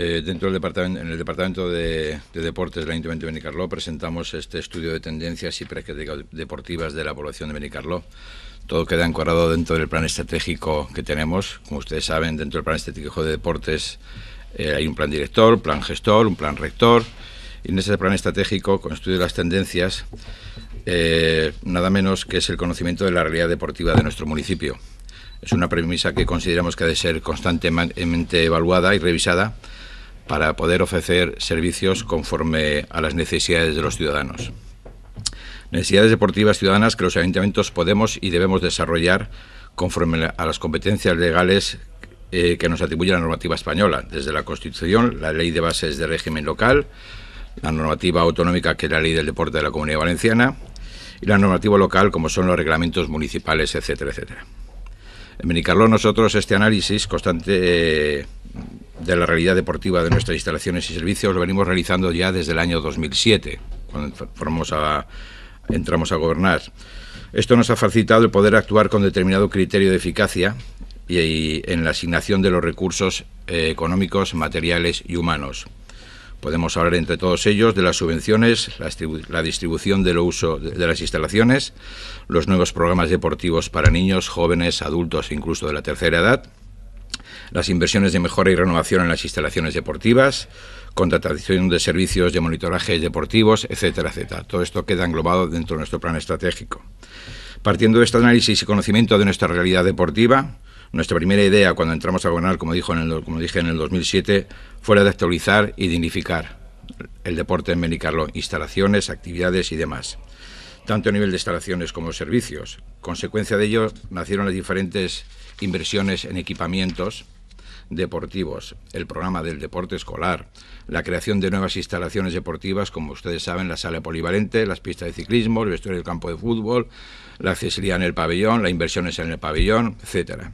Eh, dentro del departamento, en el Departamento de, de Deportes del Ayuntamiento de Benicarló presentamos este estudio de tendencias y prácticas deportivas de la población de Benicarló. Todo queda encuadrado dentro del plan estratégico que tenemos. Como ustedes saben, dentro del plan estratégico de deportes eh, hay un plan director, plan gestor, un plan rector. Y en ese plan estratégico, con estudio de las tendencias, eh, nada menos que es el conocimiento de la realidad deportiva de nuestro municipio. Es una premisa que consideramos que ha de ser constantemente evaluada y revisada para poder ofrecer servicios conforme a las necesidades de los ciudadanos. Necesidades deportivas ciudadanas que los ayuntamientos podemos y debemos desarrollar conforme a las competencias legales eh, que nos atribuye la normativa española, desde la Constitución, la Ley de Bases de Régimen Local, la normativa autonómica, que es la Ley del Deporte de la Comunidad Valenciana, y la normativa local, como son los reglamentos municipales, etcétera, etcétera. En Benicarlo nosotros este análisis constante eh, de la realidad deportiva de nuestras instalaciones y servicios lo venimos realizando ya desde el año 2007, cuando entramos a gobernar. Esto nos ha facilitado el poder actuar con determinado criterio de eficacia y en la asignación de los recursos eh, económicos, materiales y humanos. Podemos hablar entre todos ellos de las subvenciones, la, distribución del uso de, de, las instalaciones, los nuevos programas deportivos para niños, jóvenes, adultos e incluso de la tercera edad, las inversiones de mejora y renovación en las instalaciones deportivas, contratación de servicios de monitoraje deportivos, etcétera, etcétera. Todo esto queda englobado dentro de nuestro plan estratégico. Partiendo de este análisis y conocimiento de nuestra realidad deportiva, nuestra primera idea cuando entramos a gobernar, como, dijo en el, como dije en el 2007, fue la de actualizar y dignificar el deporte en Benicarlo, instalaciones, actividades y demás tanto a nivel de instalaciones como servicios. Consecuencia de ello, nacieron las diferentes inversiones en equipamientos deportivos, el programa del deporte escolar, la creación de nuevas instalaciones deportivas, como ustedes saben, la sala polivalente, las pistas de ciclismo, el vestuario del campo de fútbol, la accesibilidad en el pabellón, las inversiones en el pabellón, etcétera.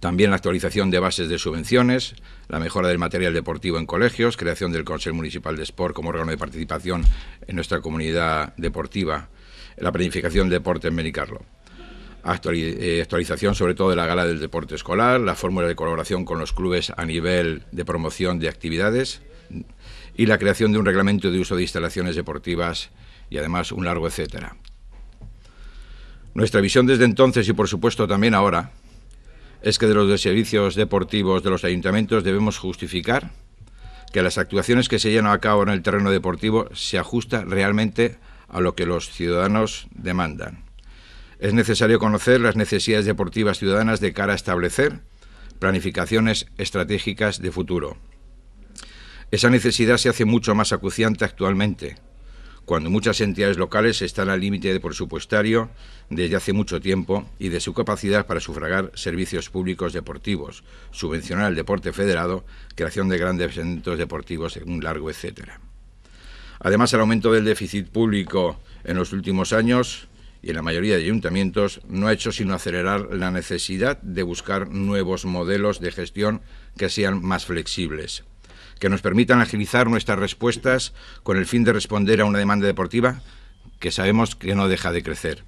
También la actualización de bases de subvenciones, la mejora del material deportivo en colegios, creación del Consejo Municipal de Sport como órgano de participación en nuestra comunidad deportiva, la planificación de deporte en Benicarlo. Eh, actualización sobre todo de la gala del deporte escolar, la fórmula de colaboración con los clubes a nivel de promoción de actividades y la creación de un reglamento de uso de instalaciones deportivas y además un largo etcétera. Nuestra visión desde entonces y por supuesto también ahora es que de los servicios deportivos de los ayuntamientos debemos justificar que las actuaciones que se llevan a cabo en el terreno deportivo se ajustan realmente a lo que los ciudadanos demandan. Es necesario conocer las necesidades deportivas ciudadanas de cara a establecer planificaciones estratégicas de futuro. Esa necesidad se hace mucho más acuciante actualmente, cuando muchas entidades locales están al límite de presupuestario desde hace mucho tiempo y de su capacidad para sufragar servicios públicos deportivos, subvencionar el deporte federado, creación de grandes eventos deportivos en un largo etcétera. Además, el aumento del déficit público en los últimos años y en la mayoría de ayuntamientos no ha hecho sino acelerar la necesidad de buscar nuevos modelos de gestión que sean más flexibles, que nos permitan agilizar nuestras respuestas con el fin de responder a una demanda deportiva que sabemos que no deja de crecer.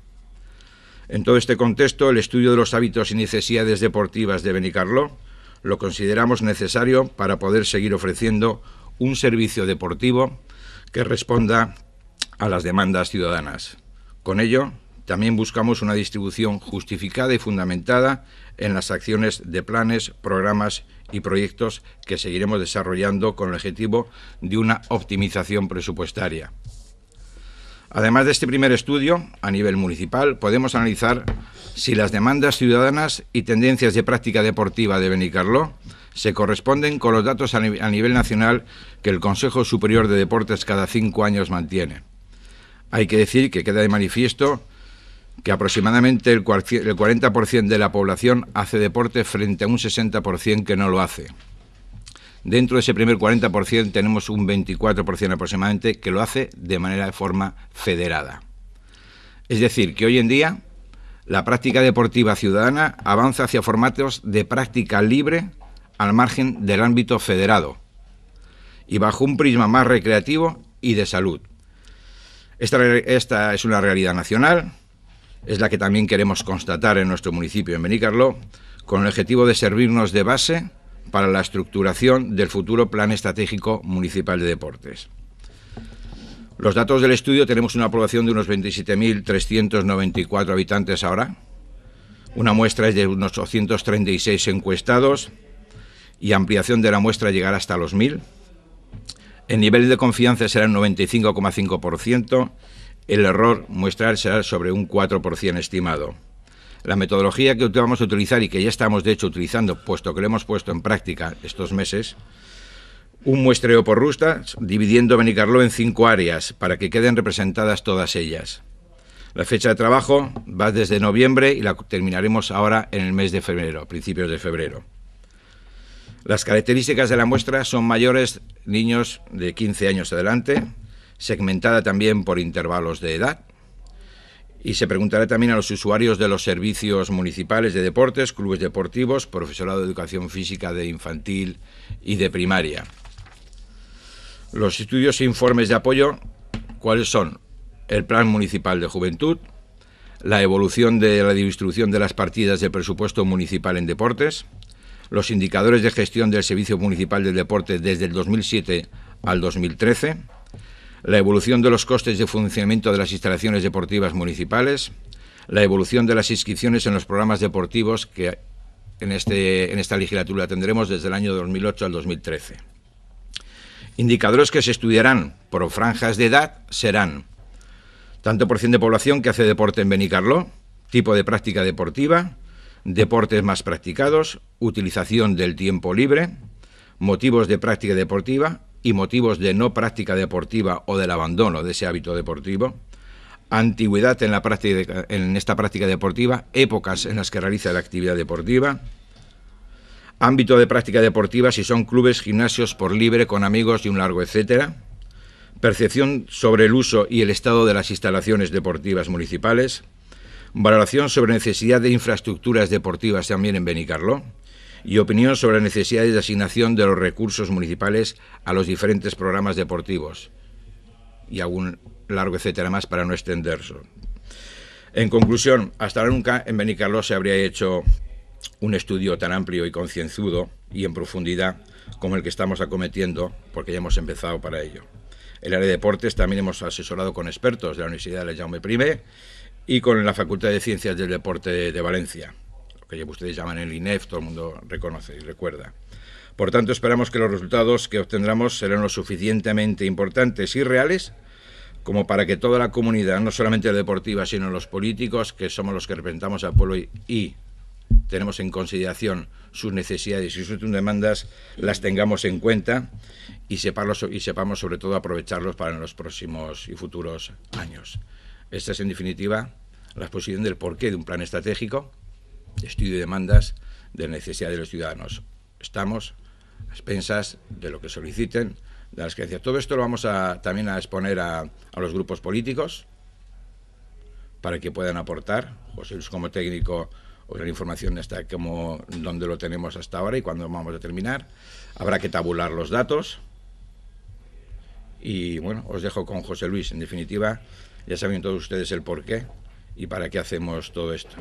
En todo este contexto, el estudio de los hábitos y necesidades deportivas de Benicarló lo consideramos necesario para poder seguir ofreciendo un servicio deportivo que responda a las demandas ciudadanas. Con ello, también buscamos una distribución justificada y fundamentada en las acciones de planes, programas y proyectos que seguiremos desarrollando con el objetivo de una optimización presupuestaria. Además de este primer estudio, a nivel municipal, podemos analizar si las demandas ciudadanas y tendencias de práctica deportiva de Benicarló se corresponden con los datos a nivel nacional que el Consejo Superior de Deportes cada cinco años mantiene. Hay que decir que queda de manifiesto que aproximadamente el 40% de la población hace deporte frente a un 60% que no lo hace. Dentro de ese primer 40% tenemos un 24% aproximadamente que lo hace de manera de forma federada. Es decir, que hoy en día la práctica deportiva ciudadana avanza hacia formatos de práctica libre al margen del ámbito federado y bajo un prisma más recreativo y de salud. Esta, esta es una realidad nacional es la que también queremos constatar en nuestro municipio, en Benicarló, con el objetivo de servirnos de base para la estructuración del futuro Plan Estratégico Municipal de Deportes. Los datos del estudio tenemos una población de unos 27.394 habitantes ahora. Una muestra es de unos 836 encuestados y ampliación de la muestra llegará hasta los 1.000. El nivel de confianza será el 95,5% el error muestral será sobre un 4% estimado. La metodología que vamos a utilizar y que ya estamos de hecho utilizando, puesto que lo hemos puesto en práctica estos meses, un muestreo por rustas, dividiendo Benicarlo en cinco áreas para que queden representadas todas ellas. La fecha de trabajo va desde noviembre y la terminaremos ahora en el mes de febrero, principios de febrero. Las características de la muestra son mayores niños de 15 años adelante, segmentada también por intervalos de edad. Y se preguntará también a los usuarios de los servicios municipales de deportes, clubes deportivos, profesorado de educación física de infantil y de primaria. Los estudios e informes de apoyo, ¿cuáles son? El Plan Municipal de Juventud, la evolución de la distribución de las partidas de presupuesto municipal en deportes, los indicadores de gestión del Servicio Municipal del Deporte desde el 2007 al 2013, la evolución de los costes de funcionamiento de las instalaciones deportivas municipales, la evolución de las inscripciones en los programas deportivos que en, este, en esta legislatura tendremos desde el año 2008 al 2013. Indicadores que se estudiarán por franjas de edad serán tanto por cien de población que hace deporte en Benicarló, tipo de práctica deportiva, deportes más practicados, utilización del tiempo libre, motivos de práctica deportiva, y motivos de no práctica deportiva o del abandono de ese hábito deportivo, antigüedad en, la práctica, en esta práctica deportiva, épocas en las que realiza la actividad deportiva, ámbito de práctica deportiva si son clubes, gimnasios por libre, con amigos y un largo etcétera, percepción sobre el uso y el estado de las instalaciones deportivas municipales, valoración sobre necesidad de infraestructuras deportivas también en Benicarló, y opinión sobre la necesidades de asignación de los recursos municipales a los diferentes programas deportivos y algún largo etcétera más para no extenderse. En conclusión, hasta ahora nunca en Benicarló se habría hecho un estudio tan amplio y concienzudo y en profundidad como el que estamos acometiendo, porque ya hemos empezado para ello. el área de deportes también hemos asesorado con expertos de la Universidad de la Jaume I y con la Facultad de Ciencias del Deporte de Valencia que ustedes llaman el INEF, todo el mundo reconoce y recuerda. Por tanto, esperamos que los resultados que obtendremos serán lo suficientemente importantes y reales como para que toda la comunidad, no solamente la deportiva, sino los políticos, que somos los que representamos al pueblo y, tenemos en consideración sus necesidades y sus demandas, las tengamos en cuenta y, separlos, y sepamos sobre todo aprovecharlos para los próximos y futuros años. Esta es en definitiva la exposición del porqué de un plan estratégico estudio de demandas de necesidad de los ciudadanos. Estamos a expensas de lo que soliciten, de las creencias. Todo esto lo vamos a, también a exponer a, los grupos políticos para que puedan aportar. José Luis como técnico la información está como donde lo tenemos hasta ahora y cuándo vamos a terminar. Habrá que tabular los datos. Y bueno, os dejo con José Luis. En definitiva, ya saben todos ustedes el por qué y para qué hacemos todo esto.